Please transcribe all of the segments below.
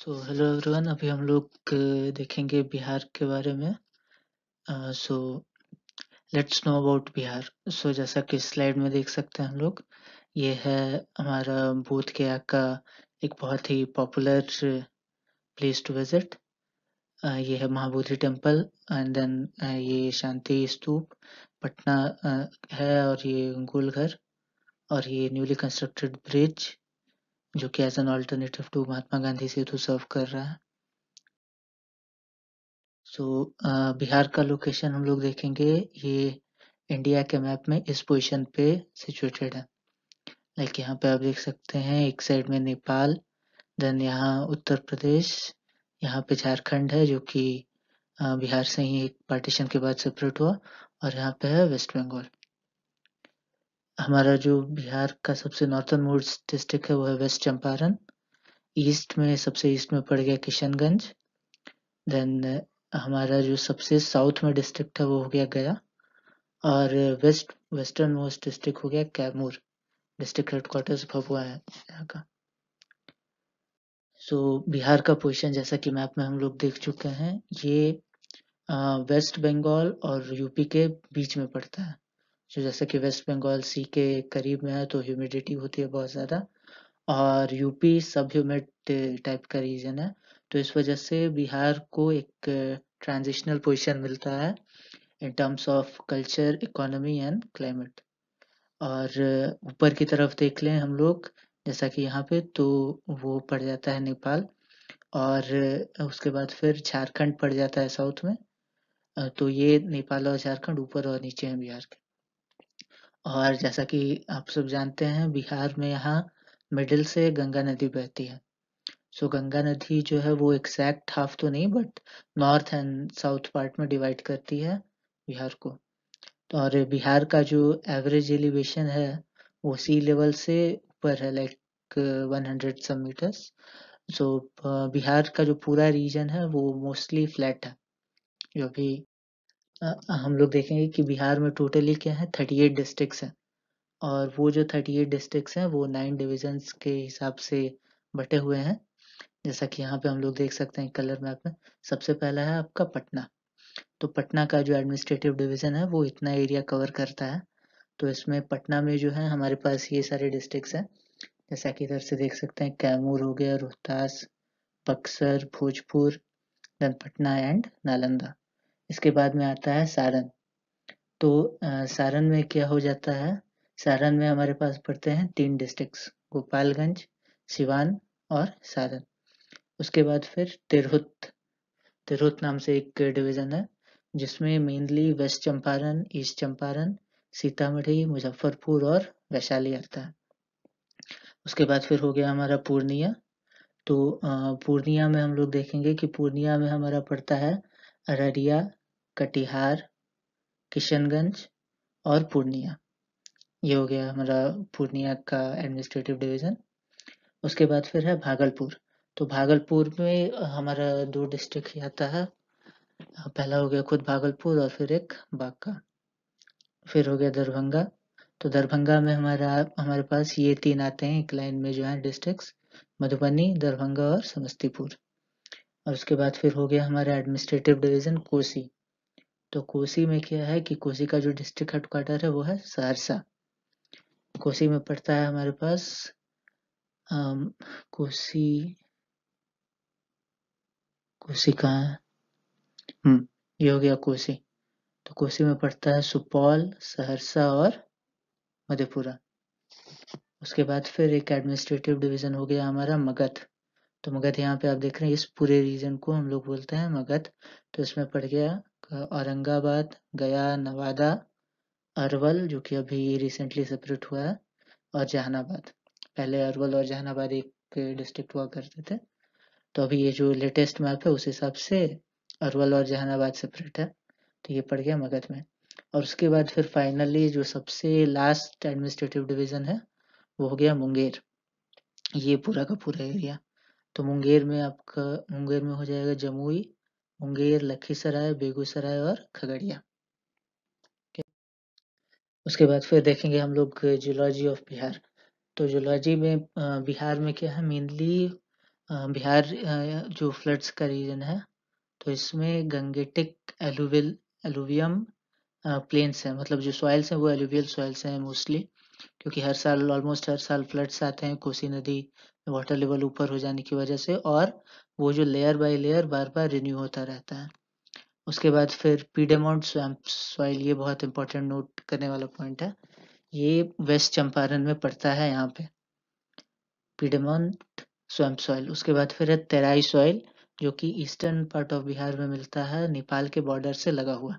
So hello everyone अभी हम लोग देखेंगे बिहार के बारे में so let's know about Bihar so जैसा कि स्लाइड में देख सकते हैं हम लोग ये है हमारा बोध गया का एक बहुत ही पॉपुलर प्लेस टू विजिट ये है महाबोधि टेम्पल एंड देन ये शांति स्तूप पटना है और ये गोलघर और ये न्यूली कंस्ट्रक्टेड ब्रिज जो कि as an alternative to Mahatma Gandhi से तो सर्व कर रहा है सो so, बिहार का लोकेशन हम लोग देखेंगे ये इंडिया के मैप में इस पोजीशन पे सिचुएटेड है लाइक like यहाँ पे आप देख सकते हैं एक साइड में नेपाल देन यहाँ उत्तर प्रदेश यहाँ पे झारखंड है जो कि बिहार से ही एक पार्टीशन के बाद सेपरेट हुआ और यहाँ पे है वेस्ट बंगाल हमारा जो बिहार का सबसे नॉर्थन मोस्ट डिस्ट्रिक्ट है वो है वेस्ट चंपारण ईस्ट में सबसे ईस्ट में पड़ गया किशनगंज देन हमारा जो सबसे साउथ में डिस्ट्रिक्ट है वो हो गया गया और वेस्ट वेस्टर्न मोस्ट डिस्ट्रिक्ट हो गया कैमूर डिस्ट्रिक्ट हेडक्वार्टर्स भभुआ है यहाँ का सो so, बिहार का पोजिशन जैसा कि मैप में हम लोग देख चुके हैं ये आ, वेस्ट बंगाल और यूपी के बीच में पड़ता है जो तो जैसे कि वेस्ट बंगाल सी के करीब में है तो ह्यूमिडिटी होती है बहुत ज़्यादा और यूपी सब ह्यूमिड टाइप का रीजन है तो इस वजह से बिहार को एक ट्रांजिशनल पोजिशन मिलता है in terms of culture economy and climate और ऊपर की तरफ देख लें हम लोग जैसा कि यहाँ पे तो वो पड़ जाता है नेपाल और उसके बाद फिर झारखंड पड़ जाता है साउथ में तो ये नेपाल और झारखंड ऊपर और नीचे हैं बिहार के और जैसा कि आप सब जानते हैं बिहार में यहाँ मिडिल से गंगा नदी बहती है सो गंगा नदी जो है वो एक्सैक्ट हाफ तो नहीं but north and south part में डिवाइड करती है बिहार को तो और बिहार का जो एवरेज एलिवेशन है वो सी लेवल से ऊपर है like one hundred some meters so Bihar का जो पूरा रीजन है वो मोस्टली फ्लैट है जो भी हम लोग देखेंगे कि बिहार में टोटली क्या है थर्टी एट डिस्ट्रिक्ट हैं और वो जो एट डिस्ट्रिक्ट हैं वो नाइन डिविजन्स के हिसाब से बटे हुए हैं जैसा कि यहाँ पे हम लोग देख सकते हैं कलर मैप में सबसे पहला है आपका पटना तो पटना का जो एडमिनिस्ट्रेटिव डिवीजन है वो इतना एरिया कवर करता है तो इसमें पटना में जो है हमारे पास ये सारे डिस्ट्रिक्ट हैं जैसा कि इधर से देख सकते हैं कैमूर हो गया रोहतास बक्सर भोजपुर देन पटना एंड नालंदा इसके बाद में आता है सारण तो सारण में क्या हो जाता है सारण में हमारे पास पड़ते हैं तीन डिस्ट्रिक्ट गोपालगंज सिवान और सारण उसके बाद फिर तिरहुत तिरहुत नाम से एक डिवीज़न है जिसमें mainly west Champaran east Champaran Sitamarhi Muzaffarpur और वैशाली आता है उसके बाद फिर हो गया हमारा पूर्णिया तो पूर्णिया में हम लोग देखेंगे कि पूर्णिया में हमारा पड़ता है अररिया कटिहार किशनगंज और पूर्णिया ये हो गया हमारा पूर्णिया का एडमिनिस्ट्रेटिव डिवीज़न उसके बाद फिर है भागलपुर तो भागलपुर में हमारा दो डिस्ट्रिक्ट आता है हाँ, पहला हो गया खुद भागलपुर और फिर एक बांका फिर हो गया दरभंगा तो दरभंगा में हमारा हमारे पास ये तीन आते हैं एक लाइन में जो है डिस्ट्रिक्ट मधुबनी दरभंगा और समस्तीपुर और उसके बाद फिर हो गया हमारा एडमिनिस्ट्रेटिव डिवीज़न कोसी तो कोसी में क्या है कि कोसी का जो डिस्ट्रिक्ट हेडक्वार्टर है वो है सहरसा कोसी में पड़ता है हमारे पास आम, कोसी कोसी कहाँ है हम्म ये हो गया कोसी तो कोसी में पड़ता है सुपौल सहरसा और मधेपुरा उसके बाद फिर एक एडमिनिस्ट्रेटिव डिवीज़न हो गया हमारा मगध तो मगध यहाँ पे आप देख रहे हैं इस पूरे रीजन को हम लोग बोलते हैं मगध तो इसमें पड़ गया औरंगाबाद गया नवादा अरवल जो कि अभी रिसेंटली सेपरेट हुआ है और जहानाबाद पहले अरवल और जहानाबाद एक डिस्ट्रिक्ट हुआ करते थे तो अभी ये जो लेटेस्ट मैप है उस हिसाब से अरवल और जहानाबाद सेपरेट है तो ये पड़ गया मगध में और उसके बाद फिर फाइनली जो सबसे लास्ट एडमिनिस्ट्रेटिव डिवीजन है वो हो गया मुंगेर ये पूरा का पूरा एरिया तो मुंगेर में आपका मुंगेर में हो जाएगा जमुई मुंगेर लखीसराय बेगूसराय और खगड़िया उसके बाद फिर देखेंगे हम लोग जियोलॉजी ऑफ बिहार तो जियोलॉजी में बिहार में क्या है मेनली बिहार जो फ्लड्स का रीजन है तो इसमें गंगेटिक एलुविल एलुवियम प्लेन्स है मतलब जो सॉइल्स हैं वो एलुवियल सॉइल्स हैं मोस्टली क्योंकि हर साल ऑलमोस्ट हर साल फ्लड्स आते हैं कोसी नदी वाटर लेवल ऊपर हो जाने की वजह से और वो जो लेयर बाय लेयर बार बार रिन्यू होता रहता है उसके बाद फिर पीडेमोन्ट स्वैम्प सॉइल ये बहुत इंपॉर्टेंट नोट करने वाला पॉइंट है ये वेस्ट चंपारण में पड़ता है यहाँ पे पीडेमाउंट स्वैम्प सॉइल उसके बाद फिर है तेराई सॉइल जो कि ईस्टर्न पार्ट ऑफ बिहार में मिलता है नेपाल के बॉर्डर से लगा हुआ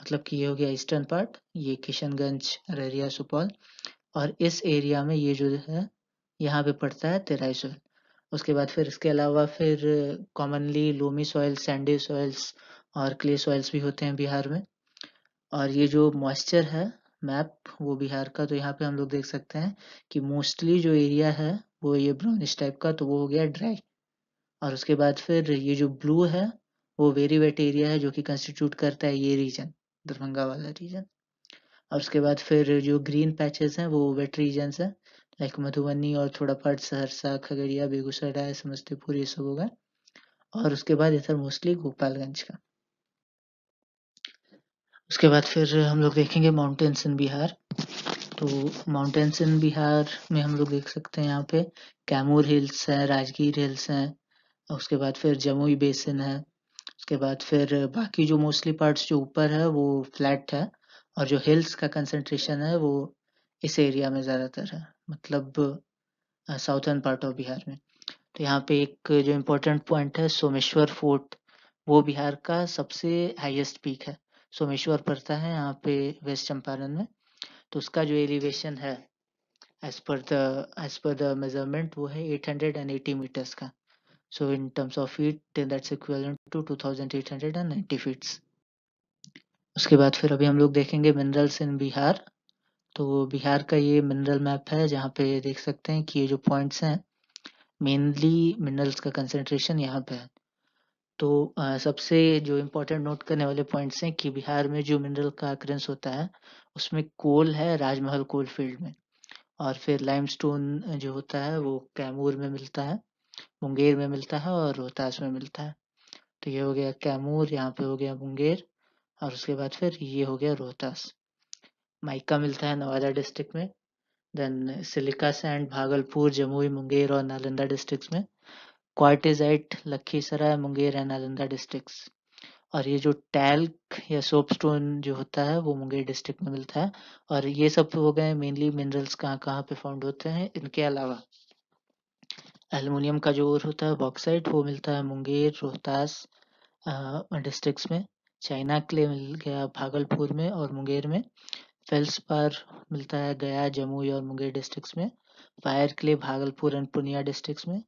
मतलब कि ये हो गया ईस्टर्न पार्ट ये किशनगंज अररिया सुपौल और इस एरिया में ये जो है यहाँ पे पड़ता है तेराई सॉइल उसके बाद फिर इसके अलावा फिर commonly loamy soils sandy soils और क्ले सॉइल्स भी होते हैं बिहार में और ये जो मॉइस्चर है मैप वो बिहार का तो यहाँ पे हम लोग देख सकते हैं कि मोस्टली जो एरिया है वो ये ब्राउनिश टाइप का तो वो हो गया ड्राई और उसके बाद फिर ये जो ब्लू है वो वेरी वेट एरिया है जो कि कंस्टिट्यूट करता है ये रीजन दरभंगा वाला रीजन और उसके बाद फिर जो ग्रीन पैचेस हैं वो वेट रीजन हैं लाइक मधुबनी और थोड़ा पार्ट सहरसा खगड़िया बेगूसराय समस्तीपुर ये सब हो गए और उसके बाद इधर मोस्टली गोपालगंज का उसके बाद फिर हम लोग देखेंगे माउंटेन्स इन बिहार तो माउंटेन्स इन बिहार में हम लोग देख सकते हैं यहाँ पे कैमूर हिल्स हैं राजगीर हिल्स हैं उसके बाद फिर जमुई बेसिन है उसके बाद फिर बाकी जो मोस्टली पार्ट्स जो ऊपर है वो फ्लैट है और जो हिल्स का कंसंट्रेशन है वो इस एरिया में ज़्यादातर है मतलब साउथर्न पार्ट ऑफ बिहार में तो यहाँ पे एक जो इम्पोर्टेंट पॉइंट है सोमेश्वर फोर्ट वो बिहार का सबसे हाईएस्ट पीक है सोमेश्वर पड़ता है यहाँ पे वेस्ट चंपारण में तो उसका जो एलिवेशन है as per the as per the measurement वो है 880 मीटर्स का So in terms of feet then that's equivalent to 2890 feet. उसके बाद फिर अभी हम लोग देखेंगे मिनरल्स इन बिहार तो बिहार का ये मिनरल मैप है जहाँ पे देख सकते हैं कि ये जो पॉइंट्स हैं मेनली मिनरल्स का कंसंट्रेशन यहाँ पे है तो आ, सबसे जो इम्पोर्टेंट नोट करने वाले पॉइंट्स हैं कि बिहार में जो मिनरल का अक्रेंस होता है उसमें कोल है राजमहल कोल फील्ड में और फिर लाइमस्टोन जो होता है वो कैमूर में मिलता है मुंगेर में मिलता है और रोहतास में मिलता है तो ये हो गया कैमूर यहाँ पे हो गया मुंगेर और उसके बाद फिर ये हो गया रोहतास माइका मिलता है नवादा डिस्ट्रिक्ट में then silica sand Bhagalpur Jamui Munger और नालंदा डिस्ट्रिक्ट में quartzite Lakhisarai Munger and Nalanda districts और ये जो टैल्क या सोप स्टोन जो होता है वो मुंगेर डिस्ट्रिक्ट में मिलता है और ये सब हो गए मेनली मिनरल्स कहाँ कहाँ पे फाउंड होते हैं इनके अलावा एलुमिनियम का जो ओर होता है बॉक्साइट वो मिलता है मुंगेर रोहतास डिस्ट्रिक्ट्स में चाइना क्ले मिल गया भागलपुर में और मुंगेर में फेल्स पर मिलता है गया जमुई और मुंगेर डिस्ट्रिक्ट्स में fire clay Bhagalpur and Purnia districts में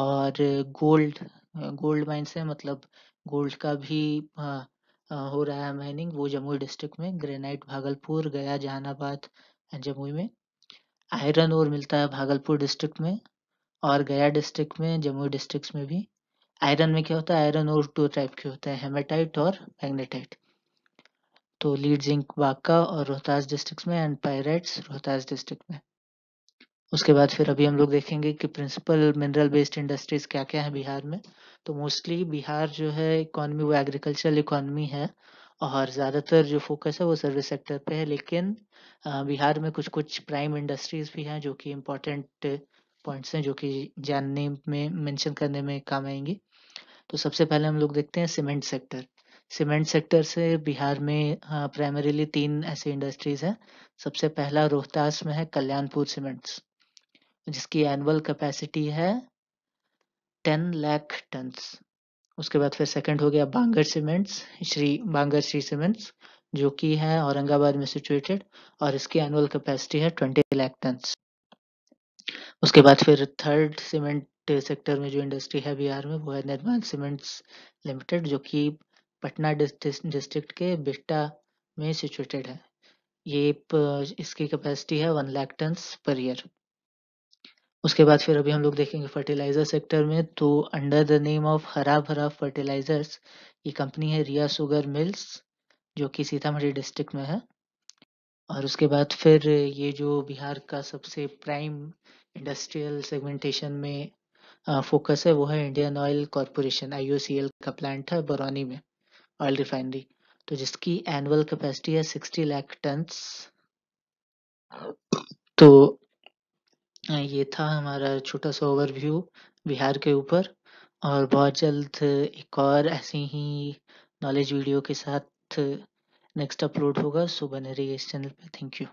और गोल्ड गोल्ड माइंस है मतलब गोल्ड का भी आ, आ, हो रहा है माइनिंग वो जमुई डिस्ट्रिक्ट में ग्रेनाइट भागलपुर गया जहानाबाद जमुई में आयरन और मिलता है भागलपुर डिस्ट्रिक्ट में और गया डिस्ट्रिक्ट में जमुई डिस्ट्रिक्ट में भी आयरन में क्या होता है आयरन और टू टाइप के होते हैं हेमेटाइट और मैग्नेटाइट तो लीड जिंक बाका और रोहतास डिस्ट्रिक्ट में एंड पायरेट्स रोहतास डिस्ट्रिक्ट में उसके बाद फिर अभी हम लोग देखेंगे कि प्रिंसिपल मिनरल बेस्ड इंडस्ट्रीज क्या क्या है बिहार में तो मोस्टली बिहार जो है इकोनॉमी वो एग्रीकल्चरल इकोनॉमी है और ज़्यादातर जो फोकस है वो सर्विस सेक्टर पे है लेकिन बिहार में कुछ कुछ प्राइम इंडस्ट्रीज भी हैं जो कि इम्पोर्टेंट पॉइंट्स हैं जो कि जानने में मेंशन करने में काम आएंगे तो सबसे पहले हम लोग देखते हैं सीमेंट सेक्टर सीमेंट सेक्टर से बिहार में प्राइमरीली हाँ, तीन ऐसी इंडस्ट्रीज हैं सबसे पहला रोहतास में है कल्याणपुर सीमेंट्स जिसकी एनुअल कैपेसिटी है टेन लाख टन्स उसके बाद फिर सेकंड हो गया बांगर सीमेंट्स श्री बांगर श्री सीमेंट्स जो कि है औरंगाबाद में सिचुएटेड और इसकी एनुअल कैपेसिटी है ट्वेंटी लाख टन्स उसके बाद फिर थर्ड सीमेंट सेक्टर में जो इंडस्ट्री है बिहार में वो है निर्माण सीमेंट्स लिमिटेड जो कि पटना डिस्ट्रिक्ट के बिट्टा में सिचुएटेड है ये इसकी कैपेसिटी है one lakh ton per year उसके बाद फिर अभी हम लोग देखेंगे फर्टिलाइजर सेक्टर में तो अंडर द नेम ऑफ हरा भरा फर्टिलाइजर्स ये कंपनी है रिया सुगर मिल्स जो कि सीतामढ़ी डिस्ट्रिक्ट में है और उसके बाद फिर ये जो बिहार का सबसे प्राइम इंडस्ट्रियल सेगमेंटेशन में फोकस है वो है इंडियन ऑयल कॉरपोरेशन आई का प्लांट है बरौनी में ऑयल रिफाइनरी तो जिसकी एनुअल कैपेसिटी है सिक्सटी लाख टन तो ये था हमारा छोटा सा ओवरव्यू बिहार के ऊपर और बहुत जल्द एक और ऐसे ही नॉलेज वीडियो के साथ नेक्स्ट अपलोड होगा सो बने रहिए इस चैनल पे थैंक यू